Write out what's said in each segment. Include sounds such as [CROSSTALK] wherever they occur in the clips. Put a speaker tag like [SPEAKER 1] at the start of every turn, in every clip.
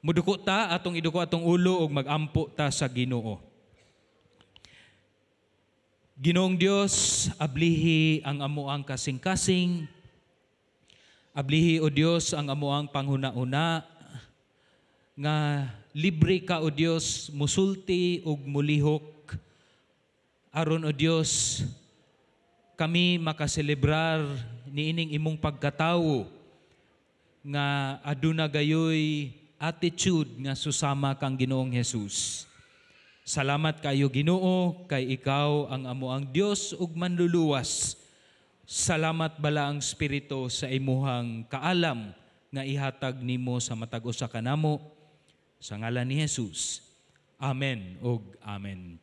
[SPEAKER 1] Muduko ta atong iduko atong ulo ug magampo ta sa Ginoo. Ginoong Dios, ablihi ang amuang kasing-kasing. Ablihi o Dios ang amuang panghuna-una nga libre ka o Dios musulti ug mulihok aron o Dios kami makaselebrar niining imong pagkatawo nga aduna gayoy attitude nga susama kang Ginoong Hesus. Salamat kayo Ginoo kay ikaw ang amuang Dios ug manluluwas. Salamat bala ang Espiritu sa imuhang kaalam nga ihatag nimo sa matag usa kanamo sa ngalan ni Hesus. Amen ug amen.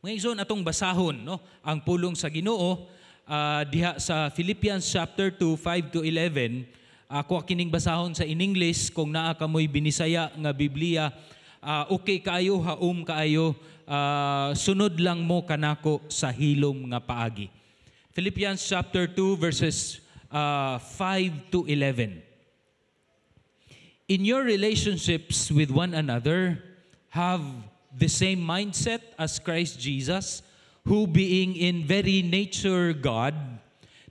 [SPEAKER 1] Mga igsoon atong basahon no ang pulong sa Ginoo uh, diha sa Philippians chapter 2 5 to 11 ako kining basahon sa in English kung naa kamoy mo'y binisaya nga Biblia, uh, okay kaayo, haum kaayo, uh, sunod lang mo kanako sa hilom nga paagi. Philippians chapter 2 verses uh, ah, 5 to 11. In your relationships with one another, have the same mindset as Christ Jesus, who being in very nature God,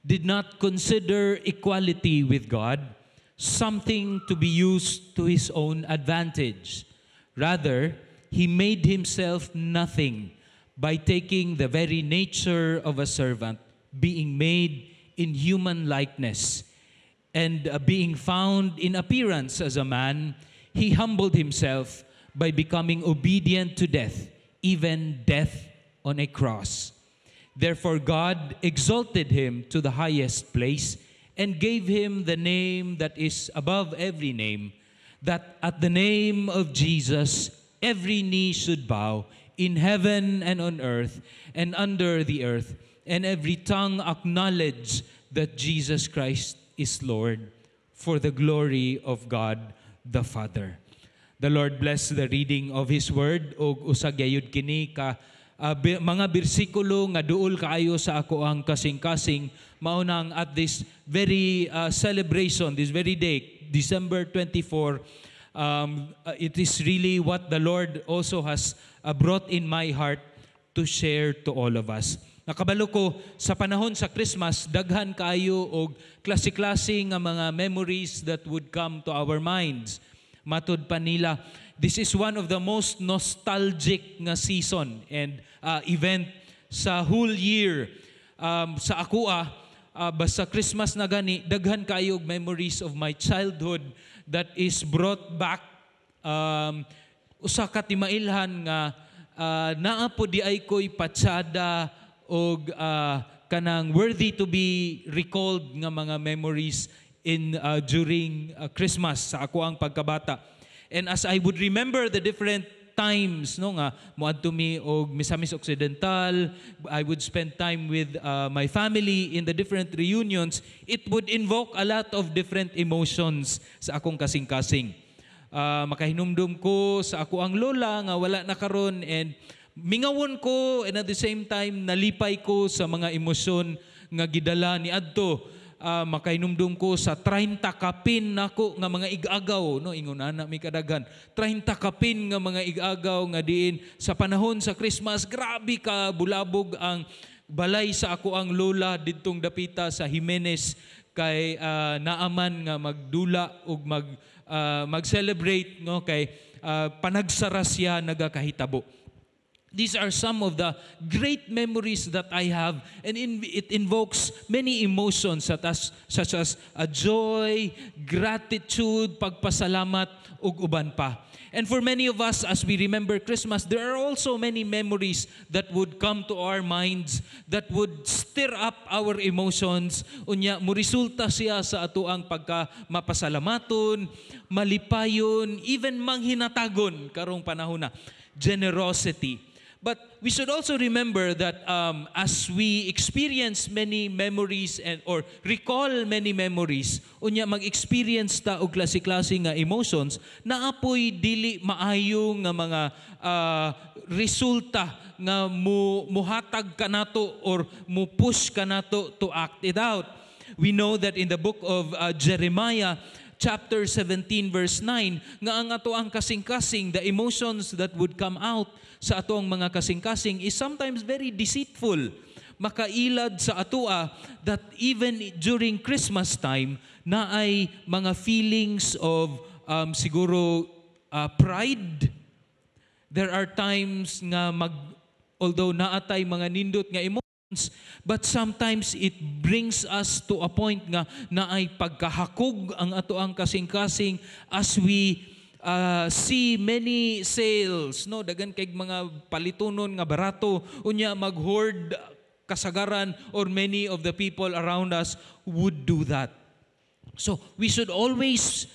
[SPEAKER 1] did not consider equality with God something to be used to his own advantage. Rather, he made himself nothing by taking the very nature of a servant, being made in human likeness, and uh, being found in appearance as a man, he humbled himself by becoming obedient to death, even death on a cross. Therefore, God exalted him to the highest place and gave him the name that is above every name, that at the name of Jesus every knee should bow in heaven and on earth and under the earth, and every tongue acknowledge that Jesus Christ is Lord for the glory of God the Father. The Lord bless the reading of His word. O usagayud kini ka uh, mga bersikulo nga duol kaayo sa ako ang kasing-kasing mao nang at this very uh, celebration this very day December 24 um, ah, it is really what the Lord also has uh, brought in my heart to share to all of us. Nakabalo ko sa panahon sa Christmas, daghan kaayo og klase-klase nga mga memories that would come to our minds. Matod pa nila this is one of the most nostalgic nga season and uh, event sa whole year um, sa akoa uh, ah, basta Christmas na gani daghan kayo memories of my childhood that is brought back um, usa ka nga uh, naa po di ay koy patsada og uh, kanang worthy to be recalled nga mga memories in uh, during uh, Christmas sa ako ang pagkabata. And as I would remember the different times no nga moadto mi og Misamis Occidental I would spend time with uh, my family in the different reunions it would invoke a lot of different emotions sa akong kasing-kasing uh, makahinumdum ko sa ako ang lola nga wala na karon and mingawon ko and at the same time nalipay ko sa mga emosyon nga gidala ni adto uh, makainumdum ko sa 30 kapin nako nga mga igagaw no ingon ana mi kadagan 30 kapin nga mga igagaw nga diin sa panahon sa Christmas grabe ka bulabog ang balay sa ako ang lola didtong dapita sa Jimenez kay uh, naaman nga magdula ug mag uh, mag-celebrate no kay uh, panagsaras siya nagakahitabo These are some of the great memories that I have, and in, it invokes many emotions such as, such as a uh, joy, gratitude, pagpasalamat, ug uban pa. And for many of us, as we remember Christmas, there are also many memories that would come to our minds that would stir up our emotions. Unya, murisulta siya sa atuang pagka mapasalamaton, malipayon, even manghinatagon karong panahon na. Generosity But we should also remember that um, as we experience many memories and or recall many memories, unya mag-experience ta og klase-klase nga emotions, naapoy dili maayo nga mga uh, resulta nga mu muhatag kanato or mu push kanato to act it out. We know that in the book of uh, Jeremiah, chapter 17 verse 9 nga ang ato ang kasing-kasing the emotions that would come out sa ato mga kasing-kasing is sometimes very deceitful makailad sa atoa ah, that even during Christmas time na ay mga feelings of um, siguro uh, pride there are times nga mag although naatay mga nindot nga emo But sometimes it brings us to a point nga na ay pagkahakog ang ato ang kasing-kasing as we uh, see many sales no dagan kay mga palitunon nga barato unya mag-hoard kasagaran or many of the people around us would do that. So we should always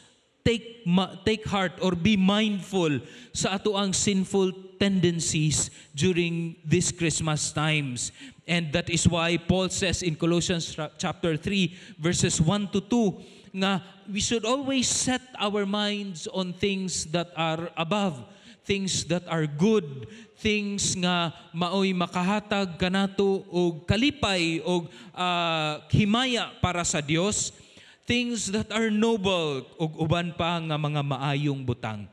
[SPEAKER 1] take, ma- take heart or be mindful sa ato ang sinful tendencies during this Christmas times. And that is why Paul says in Colossians chapter 3 verses 1 to 2 nga we should always set our minds on things that are above, things that are good, things nga maoy makahatag kanato og kalipay og uh, himaya para sa Dios things that are noble, ug uban pa nga mga maayong butang.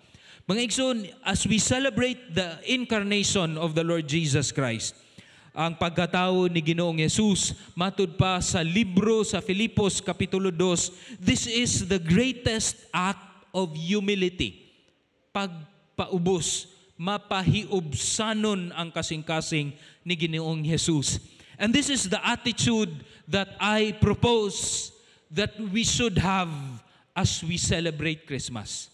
[SPEAKER 1] Mga igsoon, as we celebrate the incarnation of the Lord Jesus Christ, ang pagkatao ni Ginoong Yesus matud pa sa libro sa Filipos kapitulo 2, this is the greatest act of humility. Pagpaubos, mapahiubsanon ang kasing-kasing ni Ginoong Yesus. And this is the attitude that I propose that we should have as we celebrate Christmas.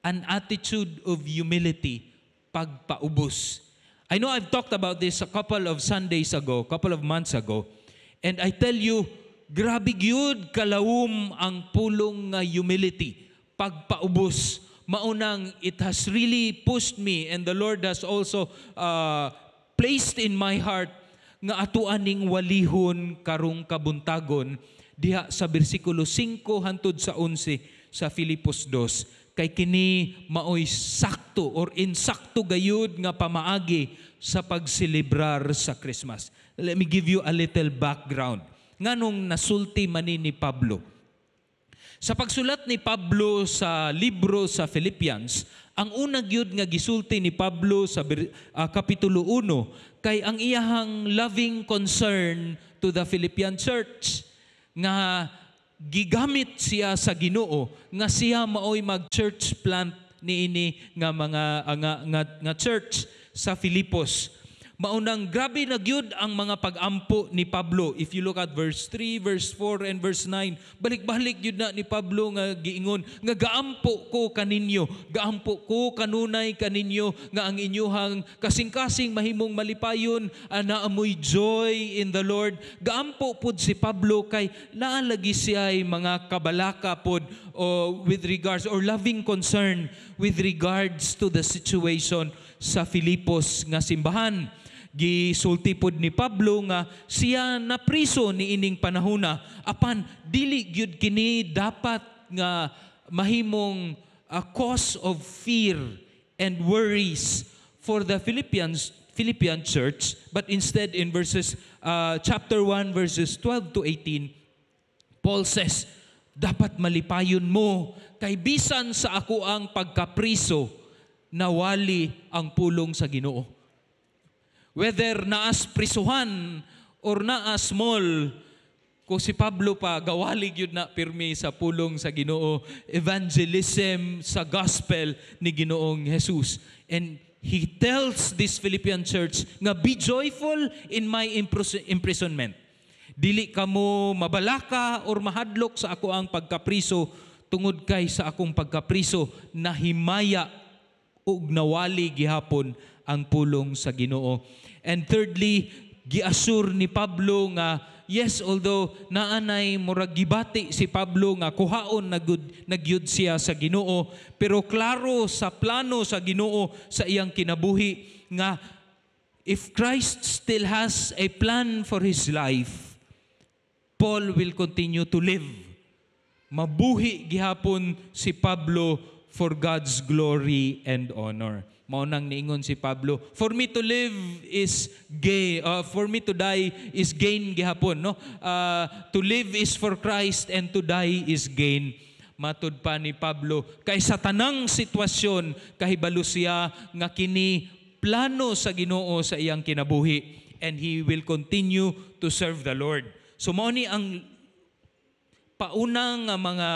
[SPEAKER 1] An attitude of humility, pagpaubos. I know I've talked about this a couple of Sundays ago, a couple of months ago, and I tell you, grabe gyud kalaum ang pulong nga humility, pagpaubos. Maunang, it has really pushed me and the Lord has also uh, placed in my heart nga ato aning walihon karong kabuntagon diha sa bersikulo 5 hantud sa 11 sa Filipos 2 kay kini maoy sakto or insakto gayud nga pamaagi sa pagselebrar sa Christmas. Let me give you a little background. Nganong nasulti man ni Pablo? Sa pagsulat ni Pablo sa libro sa Philippians, ang una gyud nga gisulti ni Pablo sa uh, kapitulo 1 kay ang iyahang loving concern to the Philippian church nga gigamit siya sa Ginoo nga siya maoy mag-church plant niini nga mga nga, nga, nga church sa Filipos maunang grabe na gyud ang mga pag-ampo ni Pablo. If you look at verse 3, verse 4 and verse 9, balik-balik gyud na ni Pablo nga giingon nga gaampo ko kaninyo, gaampo ko kanunay kaninyo nga ang inyuhang kasing-kasing mahimong malipayon na amoy joy in the Lord. Gaampo pud si Pablo kay naalagi siya ay mga kabalaka pod o with regards or loving concern with regards to the situation sa Filipos nga simbahan gisulti pod ni Pablo nga siya na priso ni ining panahuna apan dili gyud kini dapat nga mahimong a cause of fear and worries for the Philippians Philippian church but instead in verses uh, chapter 1 verses 12 to 18 Paul says dapat malipayon mo kay bisan sa ako ang pagkapriso nawali ang pulong sa Ginoo whether naas prisuhan or naas mall, kung si Pablo pa, gawalig yun na pirmi sa pulong sa ginoo, evangelism sa gospel ni ginoong Jesus. And he tells this Philippian church nga be joyful in my imprisonment. Dili ka mo mabalaka or mahadlok sa ako ang pagkapriso tungod kay sa akong pagkapriso nahimaya ug nawali gihapon ang pulong sa Ginoo. And thirdly, giasur ni Pablo nga yes although naanay murag gibati si Pablo nga kuhaon nagud nagyud siya sa Ginoo pero klaro sa plano sa Ginoo sa iyang kinabuhi nga if Christ still has a plan for his life Paul will continue to live mabuhi gihapon si Pablo for God's glory and honor. Mao nang niingon si Pablo, for me to live is gay, uh, for me to die is gain gihapon, no? Uh, to live is for Christ and to die is gain. Matod pa ni Pablo, kay sa tanang sitwasyon kahibalo siya nga kini plano sa Ginoo sa iyang kinabuhi and he will continue to serve the Lord. So mao ni ang paunang mga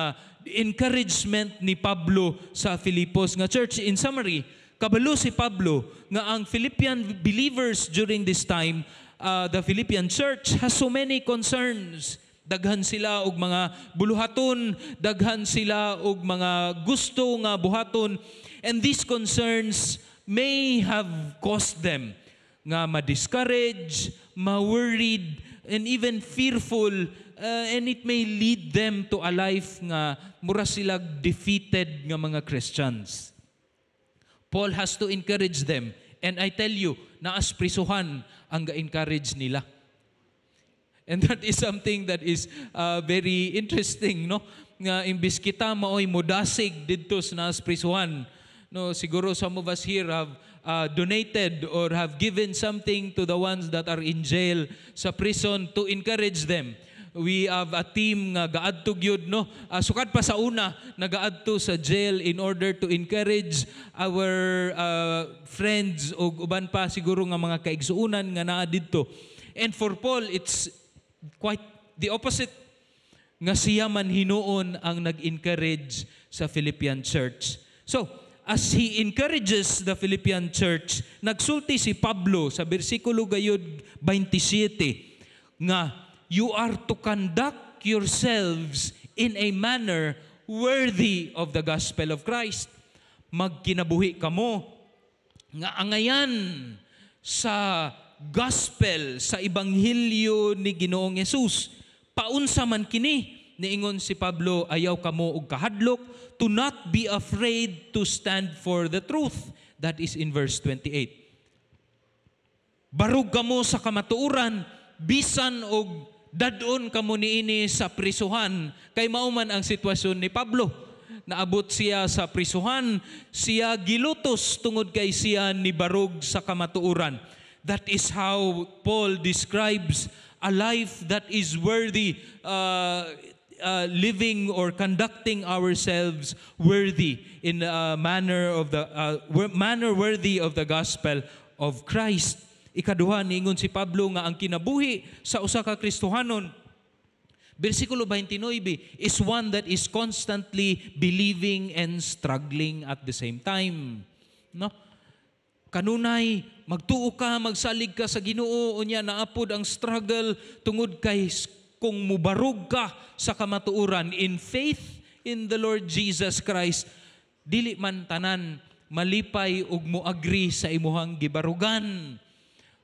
[SPEAKER 1] encouragement ni Pablo sa Filipos nga church. In summary, kabalo si Pablo nga ang Philippian believers during this time, uh, the Philippian church has so many concerns. Daghan sila og mga buluhaton, daghan sila og mga gusto nga buhaton, and these concerns may have caused them nga ma-discourage, ma-worried, and even fearful uh, and it may lead them to a life nga mura sila defeated nga mga Christians. Paul has to encourage them. And I tell you, naas prisuhan ang ga-encourage nila. And that is something that is uh, very interesting, no? Nga imbis kita maoy mudasig didto sa naas prisuhan. No, siguro some of us here have uh, donated or have given something to the ones that are in jail sa prison to encourage them we have a team nga gaadto gyud no. Uh, ah, sukad pa sa una nagaadto sa jail in order to encourage our uh, friends og uban pa siguro nga mga kaigsuonan nga naa didto. And for Paul it's quite the opposite nga siya man hinuon ang nag-encourage sa Philippian church. So, as he encourages the Philippian church, nagsulti si Pablo sa bersikulo gayud 27 nga you are to conduct yourselves in a manner worthy of the gospel of Christ. Magkinabuhi ka mo nga angayan sa gospel, sa ibanghilyo ni Ginoong Yesus. Paunsa man kini, niingon si Pablo, ayaw ka mo og kahadlok, to not be afraid to stand for the truth. That is in verse 28. Barug ka mo sa kamatuuran, bisan og dadon kamo niini sa prisuhan kay mauman ang sitwasyon ni Pablo naabot siya sa prisuhan siya gilutos tungod kay siya ni barug sa kamatuoran that is how Paul describes a life that is worthy uh, uh, living or conducting ourselves worthy in a manner of the uh, manner worthy of the gospel of Christ Ikaduha, ningon si Pablo nga ang kinabuhi sa usa ka Kristohanon, Versikulo 29 is one that is constantly believing and struggling at the same time. No? Kanunay, magtuo ka, magsalig ka sa ginoo, niya naapod ang struggle tungod kay kung mubarog ka sa kamatuuran in faith in the Lord Jesus Christ, dili man tanan malipay ug moagri sa imuhang gibarugan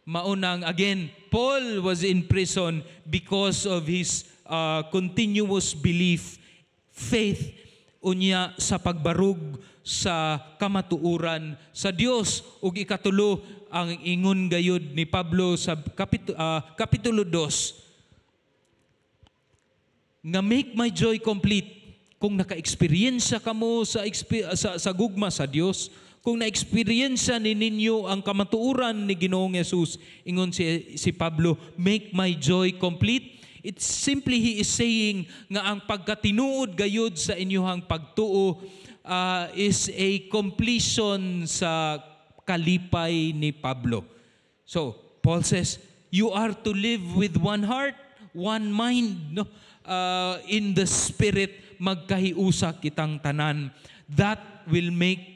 [SPEAKER 1] maunang again, Paul was in prison because of his uh, continuous belief, faith unya sa pagbarug sa kamatuuran sa Dios ug ikatulo ang ingon gayud ni Pablo sa kapit- uh, kapitulo 2 nga make my joy complete kung naka-experience kamo sa, sa sa gugma sa Dios kung na-experience ni ninyo ang kamatuuran ni Ginoong Yesus, ingon si, si Pablo, make my joy complete. It's simply he is saying nga ang pagkatinuod gayud sa inyohang pagtuo uh, is a completion sa kalipay ni Pablo. So, Paul says, you are to live with one heart, one mind, no? uh, in the spirit magkahiusa kitang tanan. That will make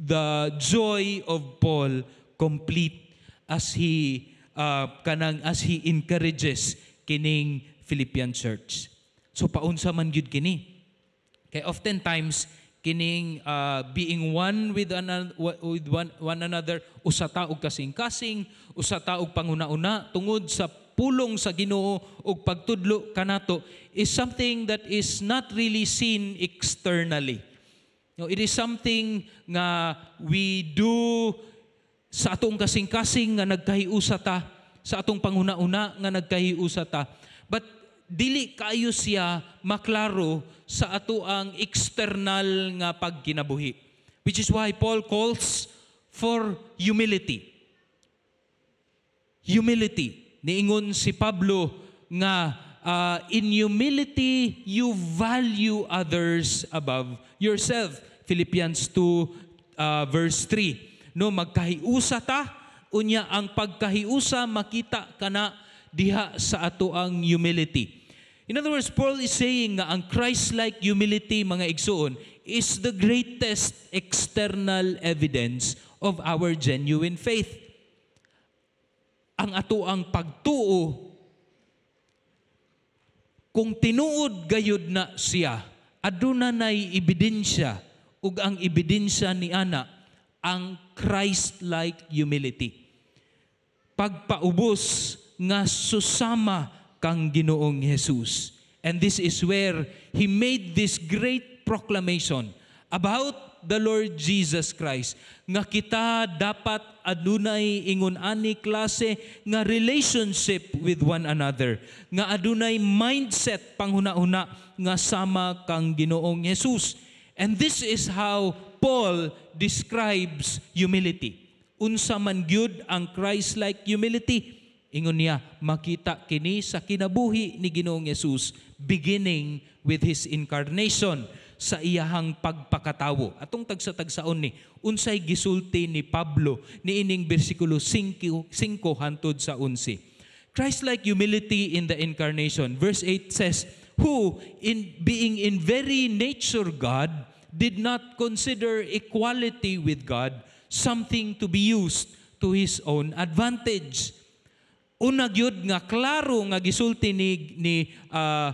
[SPEAKER 1] the joy of Paul complete as he uh, kanang as he encourages kining Philippian church. So paunsa man gyud kini. Kay often times kining uh, being one with, another, with one, one another usa ta og kasing-kasing, usa ta og panguna-una tungod sa pulong sa Ginoo og pagtudlo kanato is something that is not really seen externally. No, it is something nga we do sa atong kasing-kasing nga nagkahiusa ta, sa atong panguna-una nga nagkahiusa ta. But dili kayo siya maklaro sa ato ang external nga pagkinabuhi. Which is why Paul calls for humility. Humility. Niingon si Pablo nga uh, in humility, you value others above yourself. Philippians 2, uh, verse 3. No, magkahiusa ta, unya ang pagkahiusa, makita kana diha sa ato ang humility. In other words, Paul is saying nga ang Christ-like humility, mga igsuon is the greatest external evidence of our genuine faith. Ang ato ang pagtuo kung tinuod gayud na siya, aduna nay ebidensya ug ang ebidensya ni ana ang Christ-like humility. Pagpaubos nga susama kang Ginoong Jesus. And this is where he made this great proclamation about the Lord Jesus Christ nga kita dapat adunay ingon ani klase nga relationship with one another nga adunay mindset panghuna-huna nga sama kang Ginoong Hesus and this is how Paul describes humility unsa man gyud ang Christ-like humility ingon niya makita kini sa kinabuhi ni Ginoong Hesus beginning with his incarnation sa iyahang pagpakatawo. Atong tagsa-tagsaon ni, unsay gisulti ni Pablo ni ining bersikulo 5, 5 hantod sa 11. Christ-like humility in the incarnation. Verse 8 says, Who, in being in very nature God, did not consider equality with God something to be used to his own advantage unag yun nga klaro nga gisulti ni, ni uh,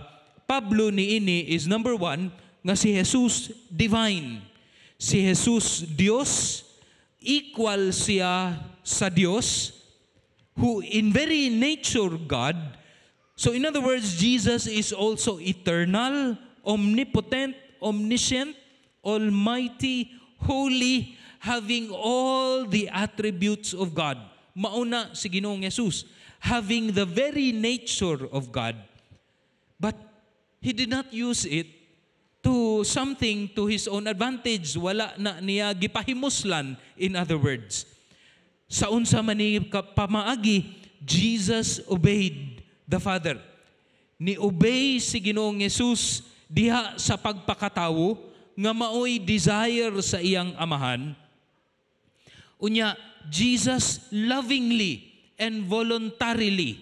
[SPEAKER 1] Pablo ni ini is number one, nga si Jesus divine. Si Jesus Dios, equal siya sa Dios, who in very nature God. So in other words, Jesus is also eternal, omnipotent, omniscient, almighty, holy, having all the attributes of God. Mauna si Ginoong Jesus, having the very nature of God. But He did not use it do something to his own advantage. Wala na niya gipahimuslan, in other words. Sa unsa man ni pamaagi, Jesus obeyed the Father. Ni-obey si Ginoong Yesus diha sa pagpakatawo nga maoy desire sa iyang amahan. Unya, Jesus lovingly and voluntarily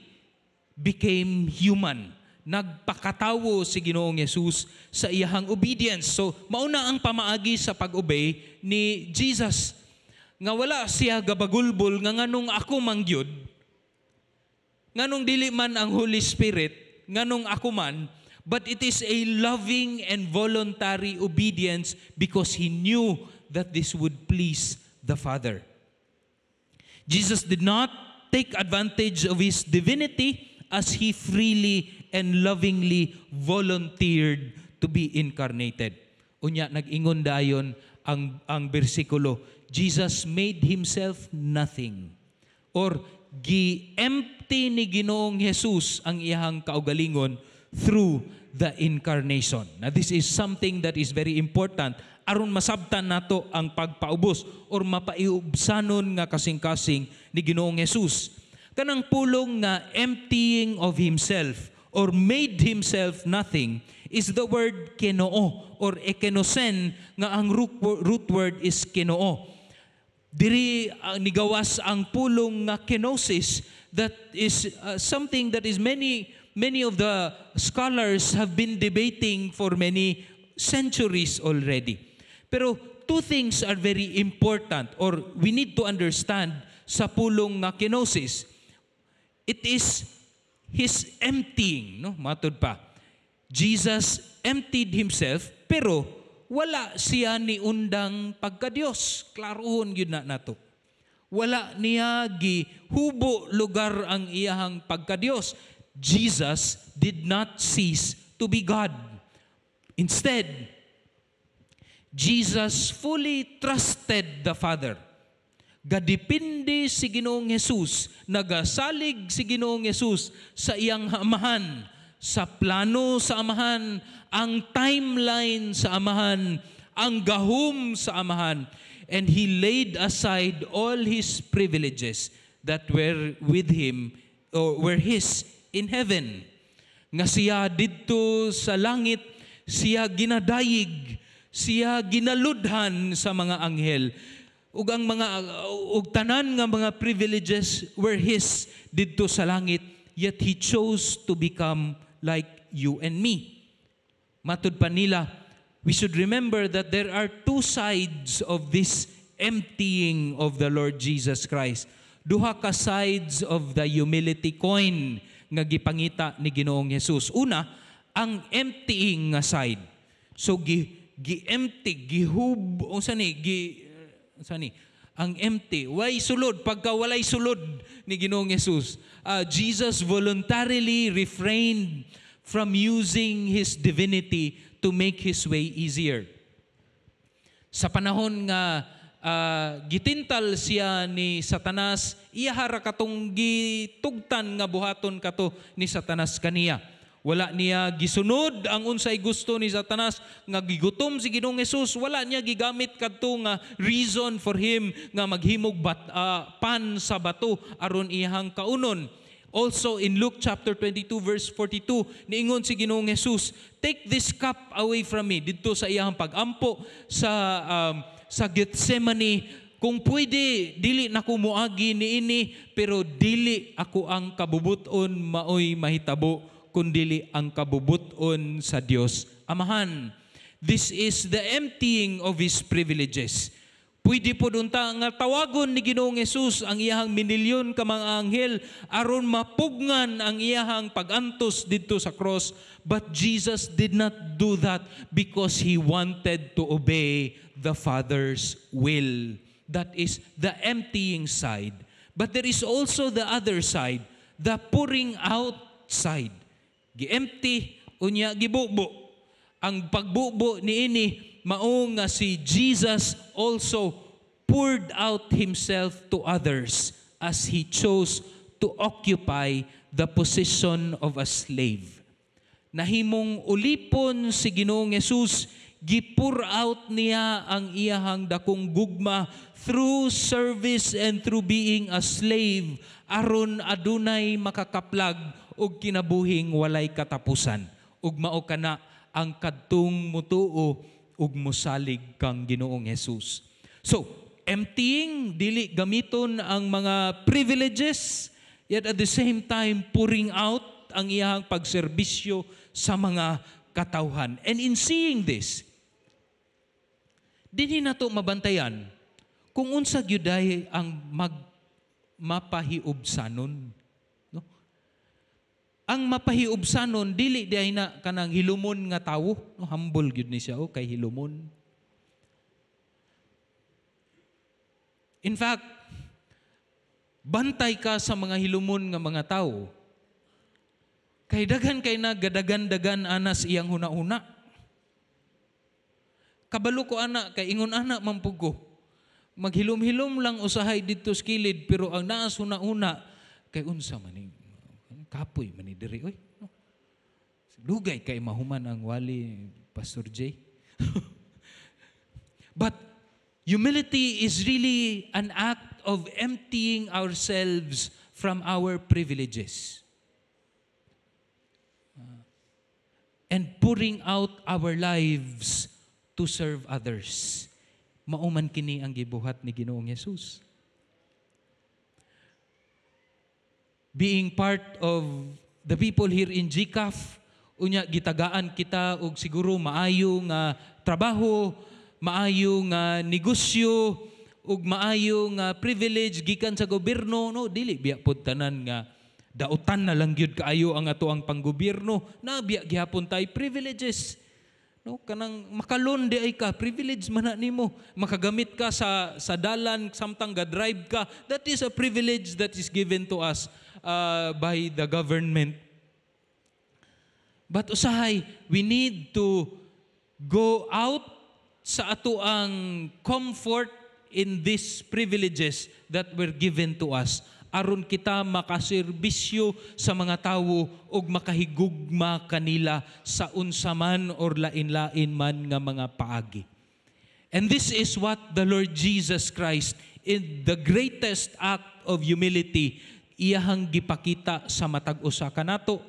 [SPEAKER 1] became human nagpakatawo si Ginoong Yesus sa iyahang obedience. So, mauna ang pamaagi sa pag-obey ni Jesus. Nga wala siya gabagulbol nga nganong ako mangyud, nganong dili man ang Holy Spirit, nganong ako man, but it is a loving and voluntary obedience because he knew that this would please the Father. Jesus did not take advantage of his divinity as he freely and lovingly volunteered to be incarnated. Unya, nag-ingon dayon ang, ang bersikulo, Jesus made Himself nothing. Or, gi-empty ni Ginoong Jesus ang iyahang kaugalingon through the incarnation. Now, this is something that is very important aron masabtan nato ang pagpaubos or mapaiubsanon nga kasing-kasing ni Ginoong Jesus. Kanang pulong nga emptying of himself or made himself nothing is the word kenoo or ekenosen nga ang root word is kenoo. Diri uh, nigawas ang pulong nga kenosis that is uh, something that is many many of the scholars have been debating for many centuries already. Pero two things are very important or we need to understand sa pulong nga kenosis. It is His emptying, no? Matod pa. Jesus emptied himself, pero wala siya ni undang pagkadios. Klaruhon yun na nato. Wala niya gi hubo lugar ang iyahang pagkadios. Jesus did not cease to be God. Instead, Jesus fully trusted the Father gadipindi si Ginoong Hesus, nagasalig si Ginoong Hesus sa iyang amahan, sa plano sa amahan, ang timeline sa amahan, ang gahum sa amahan. And he laid aside all his privileges that were with him or were his in heaven. Nga siya dito sa langit, siya ginadayig, siya ginaludhan sa mga anghel ug ang mga ug tanan nga mga privileges were his didto sa langit yet he chose to become like you and me matud pa nila we should remember that there are two sides of this emptying of the Lord Jesus Christ duha ka sides of the humility coin nga gipangita ni Ginoong Hesus una ang emptying nga side so gi gi-empty gihub unsa ni gi Sani? Ang empty. Why sulod? Pagka walay sulod ni Ginoong Yesus. Uh, Jesus voluntarily refrained from using His divinity to make His way easier. Sa panahon nga uh, gitintal siya ni Satanas, iyahara katong gitugtan nga buhaton kato ni Satanas kaniya. Wala niya gisunod ang unsay gusto ni Satanas nga gigutom si Ginoong Hesus. Wala niya gigamit kadto nga reason for him nga maghimog bat, uh, pan sa bato aron iyang kaunon. Also in Luke chapter 22 verse 42, niingon si Ginoong Hesus, "Take this cup away from me." Didto sa iyang pagampo sa um, sa Gethsemane kung pwede dili na kumuagi ni ini, pero dili ako ang kabubuton maoy mahitabo kundili ang kabubuton sa Dios Amahan. This is the emptying of His privileges. Pwede po dunta nga tawagon ni Ginoong Yesus ang iyahang minilyon ka mga anghel aron mapugngan ang iyahang pagantos didto sa cross but Jesus did not do that because he wanted to obey the Father's will. That is the emptying side. But there is also the other side, the pouring out side giempty unya gibubo. Ang pagbubo niini mao nga si Jesus also poured out himself to others as he chose to occupy the position of a slave. Nahimong ulipon si Ginoong Yesus, gipour out niya ang iyahang dakong gugma through service and through being a slave aron adunay makakaplag ug kinabuhing walay katapusan ug mao kana ang kadtong mutuo ug mosalig kang Ginoong Hesus. So, emptying dili gamiton ang mga privileges yet at the same time pouring out ang iyang pagserbisyo sa mga katawhan. And in seeing this, dinhi nato mabantayan kung unsa gyud ang mag mapahiubsanon ang mapahiubsanon dili diay na kanang hilumon nga tawo no humble gyud ni siya oh, kay hilumon in fact bantay ka sa mga hilumon nga mga tawo kay daghan kay na gadagan-dagan anas iyang huna una kabalo ko ana kay ingon ana mampugo maghilom-hilom lang usahay didto sa pero ang naas huna-huna kay unsa maning kapoy man diri oy no. lugay kay mahuman ang wali pastor J [LAUGHS] but humility is really an act of emptying ourselves from our privileges uh, and pouring out our lives to serve others mauman kini ang gibuhat ni Ginoong Yesus being part of the people here in GCAF. Unya, gitagaan kita og siguro maayo nga trabaho, maayo nga negosyo, ug maayo nga privilege gikan sa gobyerno no dili biya pod tanan nga dautan na lang gyud kaayo ang ato ang panggobyerno na biya gihapon tay privileges no kanang makalon di ay ka privilege man nimo makagamit ka sa sa dalan samtang ga drive ka that is a privilege that is given to us uh, by the government. But usahay, we need to go out sa ato comfort in these privileges that were given to us aron kita makaserbisyo sa mga tawo ug makahigugma kanila sa unsaman or lain-lain man nga mga paagi. And this is what the Lord Jesus Christ in the greatest act of humility iyahang gipakita sa matag usa kanato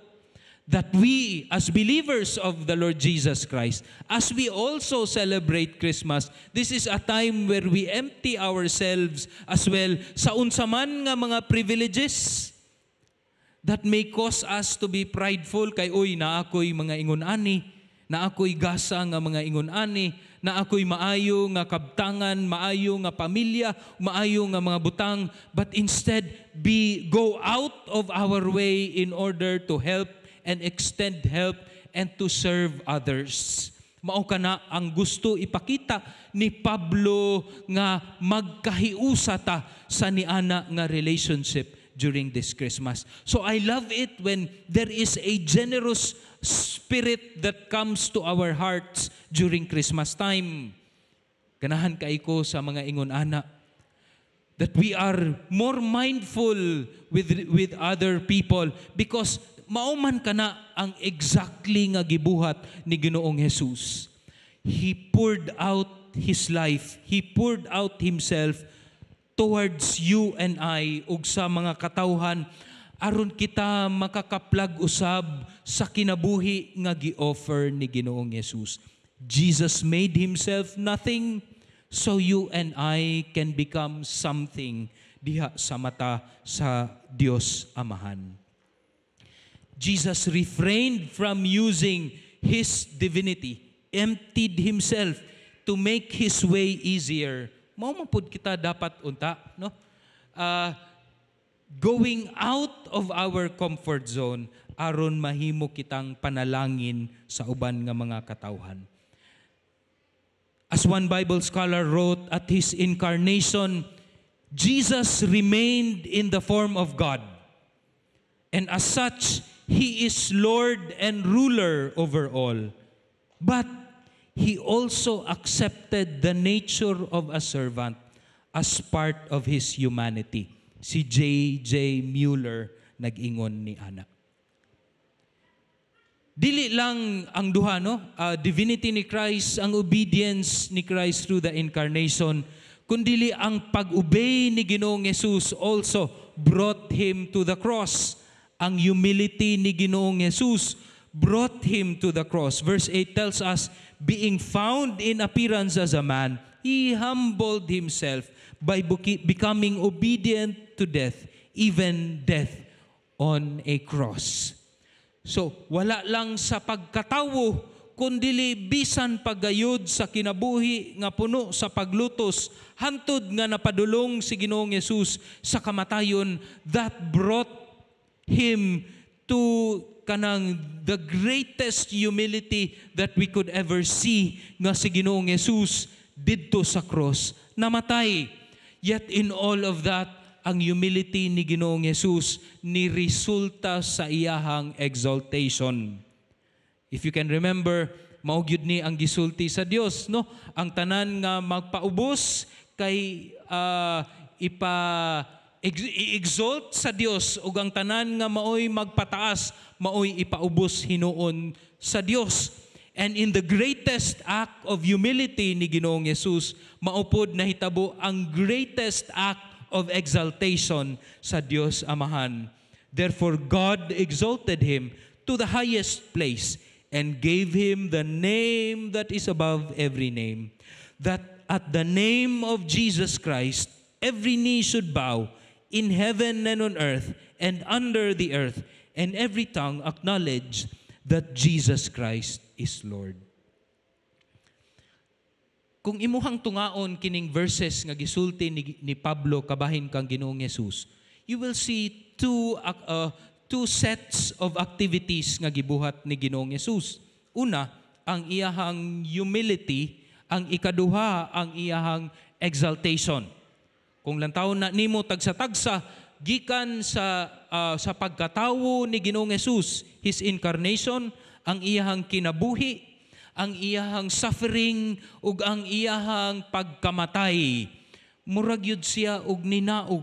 [SPEAKER 1] that we as believers of the Lord Jesus Christ as we also celebrate Christmas this is a time where we empty ourselves as well sa unsaman nga mga privileges that may cause us to be prideful kay uy na ako'y mga ingon ani na ako'y gasa nga mga ingon ani, na ako'y maayo nga kabtangan, maayo nga pamilya, maayo nga mga butang, but instead be go out of our way in order to help and extend help and to serve others. Mao ka na ang gusto ipakita ni Pablo nga magkahiusa ta sa niana nga relationship during this Christmas. So I love it when there is a generous spirit that comes to our hearts during Christmas time. Ganahan ka iko sa mga ingon ana that we are more mindful with with other people because mauman ka na ang exactly nga gibuhat ni Ginoong Jesus. He poured out His life. He poured out Himself towards you and I ug sa mga katawhan aron kita makakaplag usab sa kinabuhi nga gi-offer ni Ginoong Yesus. Jesus made himself nothing so you and I can become something diha sa mata sa Dios Amahan. Jesus refrained from using his divinity, emptied himself to make his way easier. Mao man kita dapat unta, no? Uh, going out of our comfort zone aron mahimo kitang panalangin sa uban nga mga katauhan. As one Bible scholar wrote at his incarnation, Jesus remained in the form of God. And as such, he is Lord and ruler over all. But he also accepted the nature of a servant as part of his humanity si J.J. Mueller nag-ingon ni anak. Dili lang ang duha, no? Uh, divinity ni Christ, ang obedience ni Christ through the incarnation, kundili ang pag-obey ni Ginoong Yesus also brought him to the cross. Ang humility ni Ginoong Yesus brought him to the cross. Verse 8 tells us, being found in appearance as a man, he humbled himself by becoming obedient to death, even death on a cross. So, wala lang sa pagkatawo, kundili bisan pagayod sa kinabuhi nga puno sa paglutos hantod nga napadulong si Ginoong Yesus sa kamatayon that brought him to kanang the greatest humility that we could ever see nga si Ginoong Yesus didto sa cross namatay yet in all of that ang humility ni Ginoong Jesus ni resulta sa iyahang exaltation. If you can remember, maugyud ni ang gisulti sa Dios, no? Ang tanan nga magpaubos kay uh, ipa exalt sa Dios ug ang tanan nga maoy magpataas maoy ipaubos hinuon sa Dios. And in the greatest act of humility ni Ginoong Yesus, maupod na hitabo ang greatest act of exaltation sa Diyos Amahan. Therefore God exalted him to the highest place and gave him the name that is above every name, that at the name of Jesus Christ every knee should bow in heaven and on earth and under the earth, and every tongue acknowledge that Jesus Christ is Lord. Kung imuhang tungaon kining verses nga gisulti ni, ni Pablo kabahin kang Ginoong Yesus, you will see two uh, two sets of activities nga gibuhat ni Ginoong Yesus. Una, ang iyahang humility, ang ikaduha ang iyahang exaltation. Kung lantaw na nimo tagsa-tagsa gikan sa uh, sa pagkatawo ni Ginoong Yesus, his incarnation, ang iyahang kinabuhi ang iyahang suffering ug ang iyahang pagkamatay. Murag yud siya og ninaog.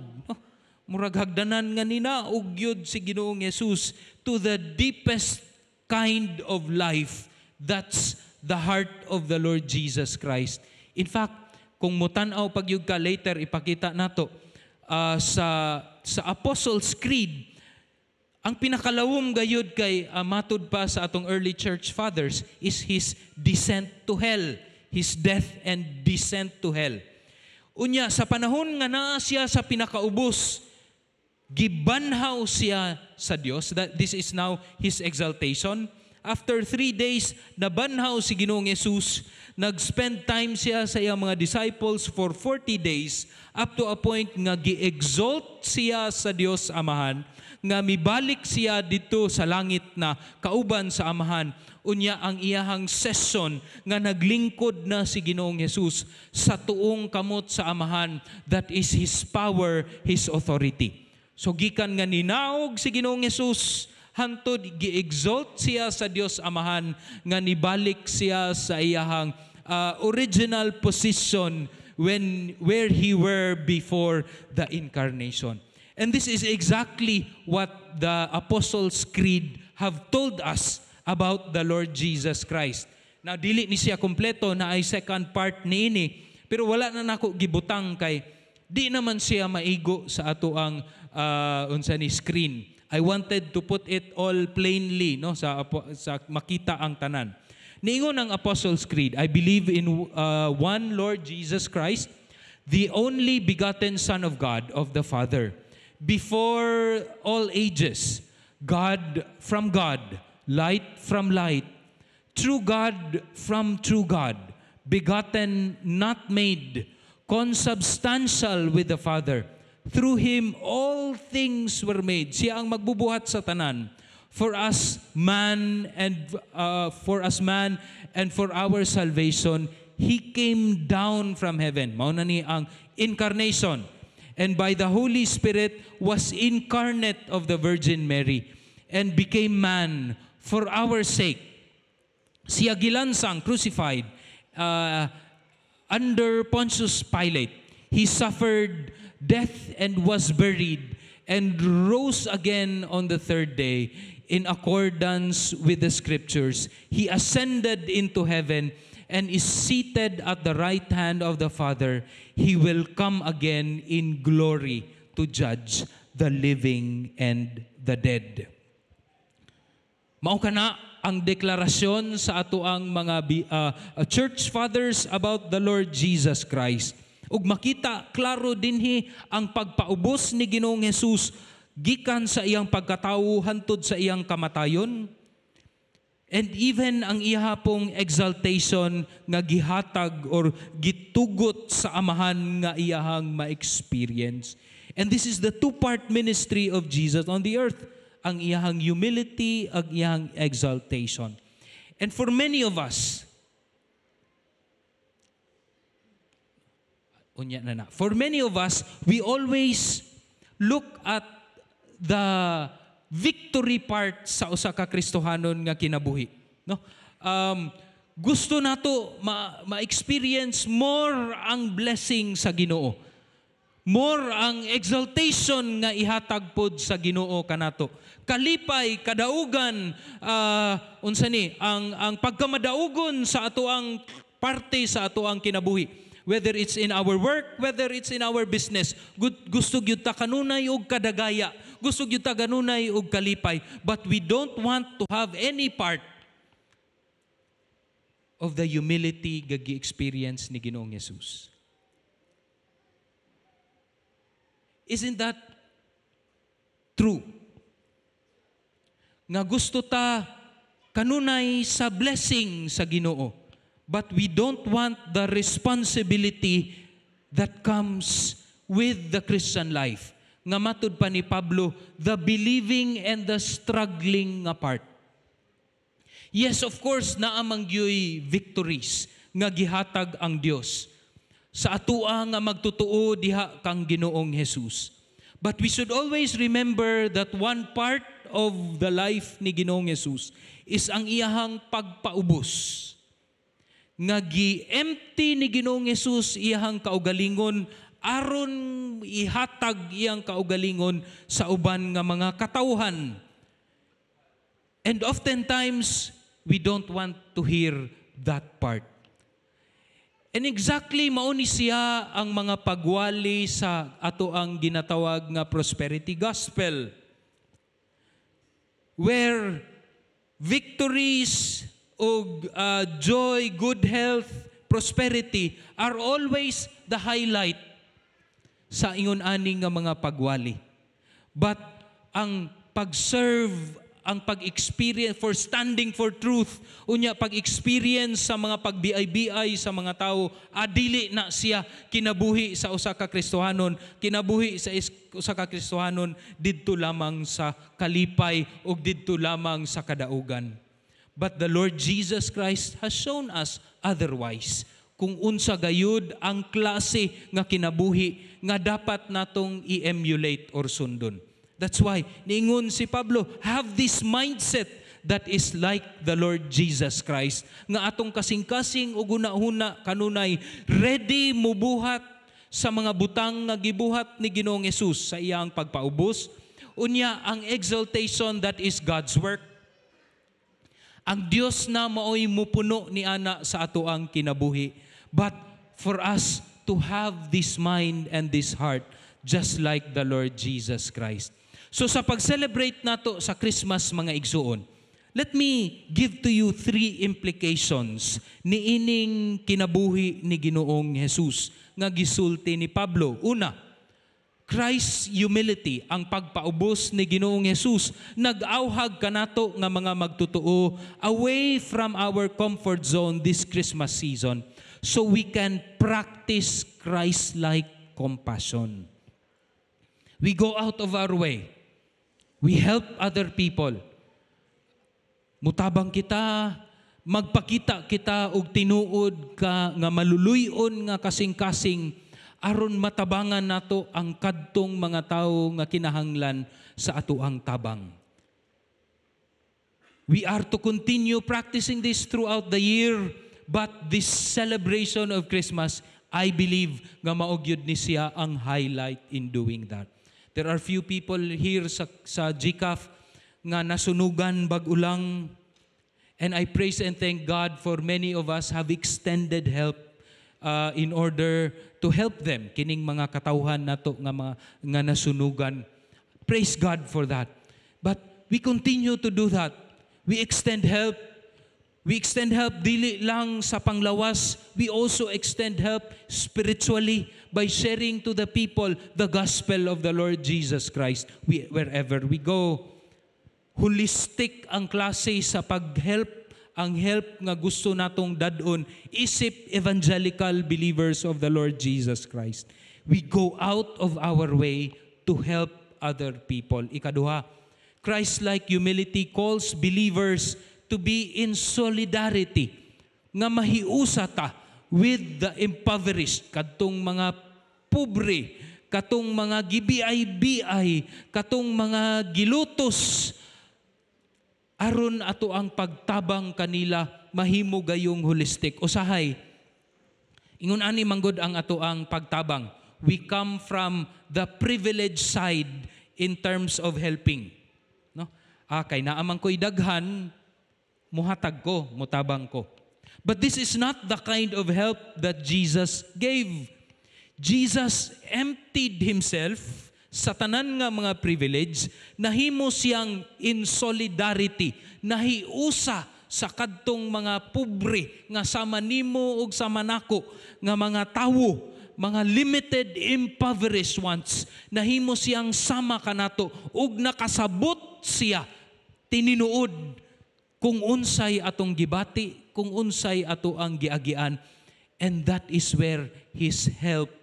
[SPEAKER 1] Murag hagdanan nga ninaog yud si Ginoong Yesus to the deepest kind of life. That's the heart of the Lord Jesus Christ. In fact, kung mutanaw pagyug ka later ipakita nato uh, sa sa Apostles' Creed ang pinakalawom gayud kay uh, ah, matud pa sa atong early church fathers is his descent to hell, his death and descent to hell. Unya sa panahon nga naa siya sa pinakaubos, gibanhaw siya sa Dios that this is now his exaltation after three days, nabanhaw si Ginoong Yesus. Nag-spend time siya sa iyang mga disciples for 40 days up to a point nga gi-exalt siya sa Dios Amahan nga mibalik siya dito sa langit na kauban sa Amahan unya ang iyahang session nga naglingkod na si Ginoong Hesus sa tuong kamot sa Amahan that is his power his authority so gikan nga ninaog si Ginoong Hesus hangtod gi-exalt siya sa Dios Amahan nga nibalik siya sa iyahang uh, original position when where he were before the incarnation. And this is exactly what the Apostles' Creed have told us about the Lord Jesus Christ. Now dili ni siya kompleto na ay second part ni ini, pero wala na nako gibutang kay di naman siya maigo sa ato ang uh, unsa ni screen. I wanted to put it all plainly no sa, sa makita ang tanan. Niingon ang Apostles' Creed, I believe in uh, one Lord Jesus Christ, the only begotten Son of God, of the Father, before all ages, God from God, light from light, true God from true God, begotten, not made, consubstantial with the Father, Through Him, all things were made. Siya ang magbubuhat sa tanan. For us, man, and uh, for us, man, and for our salvation, He came down from heaven. Mauna ni ang incarnation. And by the Holy Spirit was incarnate of the Virgin Mary and became man for our sake. Siya gilansang crucified uh, under Pontius Pilate. He suffered death and was buried and rose again on the third day in accordance with the scriptures. He ascended into heaven and is seated at the right hand of the Father. He will come again in glory to judge the living and the dead. Mao kana ang deklarasyon sa ato ang mga uh, church fathers about the Lord Jesus Christ ug makita klaro dinhi ang pagpaubos ni Ginoong Hesus gikan sa iyang pagkatawo hantud sa iyang kamatayon and even ang iha pong exaltation nga gihatag or gitugot sa amahan nga iyahang ma-experience. And this is the two-part ministry of Jesus on the earth, ang iyahang humility, ang iyahang exaltation. And for many of us, Unya na na. For many of us, we always look at the victory part sa usa ka Kristohanon nga kinabuhi. No? Um, gusto nato ma- ma-experience more ang blessing sa Ginoo. More ang exaltation nga ihatag pod sa Ginoo kanato. Kalipay kadaugan uh, unsa ni ang ang pagkamadaugon sa ato ang parte sa ato ang kinabuhi whether it's in our work, whether it's in our business. Gusto gyud ta kanunay og kadagaya, gusto gyud ta kanunay og kalipay, but we don't want to have any part of the humility gagi experience ni Ginoong Jesus. Isn't that true? Nga gusto ta kanunay sa blessing sa Ginoo but we don't want the responsibility that comes with the Christian life. Nga matud pa ni Pablo, the believing and the struggling nga part. Yes, of course, na amang victories nga gihatag ang Dios sa atua nga magtutuo diha kang Ginoong Jesus. But we should always remember that one part of the life ni Ginoong Jesus is ang iyahang pagpaubos nga gi-empty ni Ginoong Hesus iyang kaugalingon aron ihatag iyang kaugalingon sa uban nga mga katawhan. And often times we don't want to hear that part. And exactly mao siya ang mga pagwali sa ato ang ginatawag nga prosperity gospel where victories og uh, joy, good health, prosperity are always the highlight sa ingon ani nga mga pagwali. But ang pag-serve, ang pag-experience for standing for truth, unya pag-experience sa mga pag-BIBI sa mga tao, adili na siya kinabuhi sa usa ka Kristohanon, kinabuhi sa usa ka Kristohanon didto lamang sa kalipay ug didto lamang sa kadaugan. But the Lord Jesus Christ has shown us otherwise kung unsa gayud ang klase nga kinabuhi nga dapat natong i-emulate or sundon. That's why ningon si Pablo, have this mindset that is like the Lord Jesus Christ nga atong kasing-kasing ug una kanunay ready mubuhat sa mga butang nga gibuhat ni Ginoong Hesus sa iyang pagpaubos unya ang exaltation that is God's work ang Dios na maoy puno ni ana sa ato ang kinabuhi. But for us to have this mind and this heart just like the Lord Jesus Christ. So sa pag-celebrate nato sa Christmas mga igsuon, let me give to you three implications ni ining kinabuhi ni Ginoong Jesus nga gisulti ni Pablo. Una, Christ's humility, ang pagpaubos ni Ginoong Yesus, nag-awhag kanato nga mga magtutuo away from our comfort zone this Christmas season so we can practice Christ-like compassion. We go out of our way. We help other people. Mutabang kita, magpakita kita og tinuod ka nga maluluyon nga kasing-kasing aron matabangan nato ang kadtong mga tao nga kinahanglan sa atuang tabang. We are to continue practicing this throughout the year, but this celebration of Christmas, I believe nga maugyod ni siya ang highlight in doing that. There are few people here sa, sa GCAF nga nasunugan bagulang. And I praise and thank God for many of us have extended help uh, in order to help them kining mga katawhan nato nga mga nga nasunugan. Praise God for that. But we continue to do that. We extend help. We extend help dili lang sa panglawas. We also extend help spiritually by sharing to the people the gospel of the Lord Jesus Christ we, wherever we go. Holistic ang klase sa pag-help ang help nga gusto natong dadon isip evangelical believers of the Lord Jesus Christ. We go out of our way to help other people. Ikaduha, Christ-like humility calls believers to be in solidarity nga mahiusa ta with the impoverished kadtong mga pobre katong mga gibiay-biay, katong mga gilutos, aron ato ang pagtabang kanila mahimo gayong holistic usahay ingon ani manggod ang ato ang pagtabang we come from the privileged side in terms of helping no ah kay naamang ko idaghan muhatag ko mutabang ko but this is not the kind of help that Jesus gave Jesus emptied himself sa tanan nga mga privilege, nahimo siyang in solidarity, nahiusa sa kadtong mga pobre nga sama nimo ug sama nako nga mga tawo mga limited impoverished ones nahimo siyang sama kanato ug nakasabot siya tininuod kung unsay atong gibati kung unsay ato ang giagian and that is where his help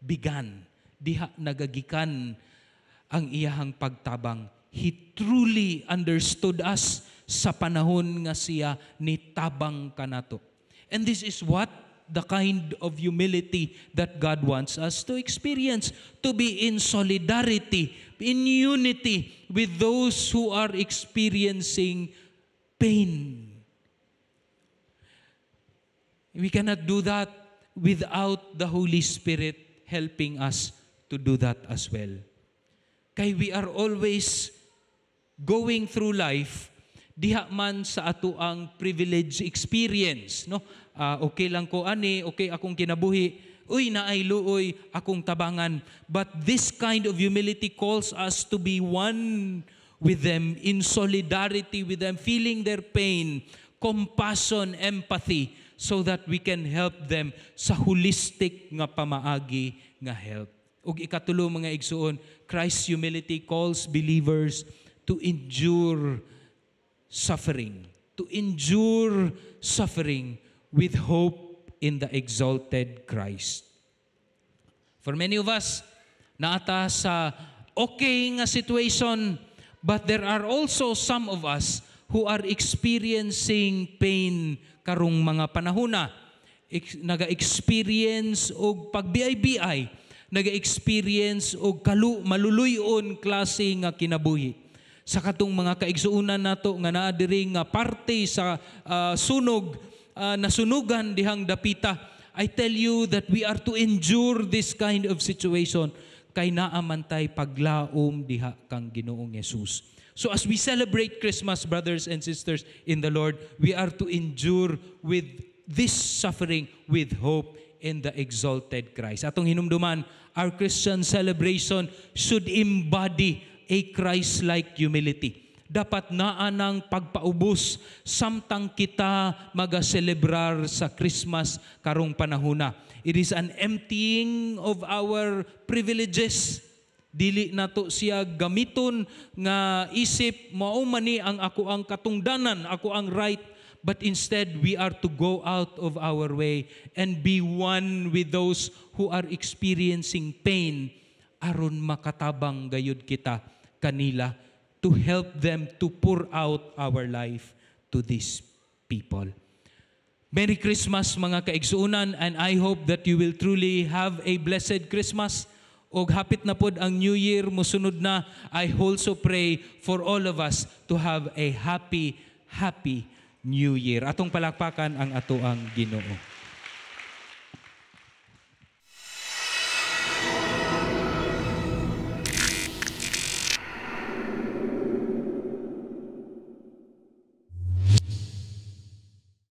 [SPEAKER 1] began diha nagagikan ang iyahang pagtabang. He truly understood us sa panahon nga siya ni tabang kanato. And this is what the kind of humility that God wants us to experience, to be in solidarity, in unity with those who are experiencing pain. We cannot do that without the Holy Spirit helping us to do that as well. Kay we are always going through life diha man sa ato ang privilege experience no uh, okay lang ko ani okay akong kinabuhi uy naay luoy akong tabangan but this kind of humility calls us to be one with them in solidarity with them feeling their pain compassion empathy so that we can help them sa holistic nga pamaagi nga help ug ikatulo mga igsuon, Christ's humility calls believers to endure suffering, to endure suffering with hope in the exalted Christ. For many of us, naata sa okay nga situation, but there are also some of us who are experiencing pain karong mga panahona. Naga-experience og pag-BIBI nag-experience og kalu maluluyon klase nga kinabuhi sa katong mga kaigsuunan nato nga naa diri nga parte sa uh, sunog uh, nasunugan dihang dapita I tell you that we are to endure this kind of situation kay naa man paglaom diha kang Ginoong Yesus. So as we celebrate Christmas brothers and sisters in the Lord, we are to endure with this suffering with hope in the exalted Christ. Atong hinumduman, our Christian celebration should embody a Christ-like humility. Dapat naa ng pagpaubos samtang kita maga-celebrar sa Christmas karong panahuna. It is an emptying of our privileges dili nato siya gamiton nga isip mao ni ang ako ang katungdanan ako ang right but instead we are to go out of our way and be one with those who are experiencing pain aron makatabang gayud kita kanila to help them to pour out our life to these people. Merry Christmas mga kaigsuunan and I hope that you will truly have a blessed Christmas. O hapit na pod ang New Year, musunod na, I also pray for all of us to have a happy, happy New Year. Atong palakpakan ang ato ang Ginoo.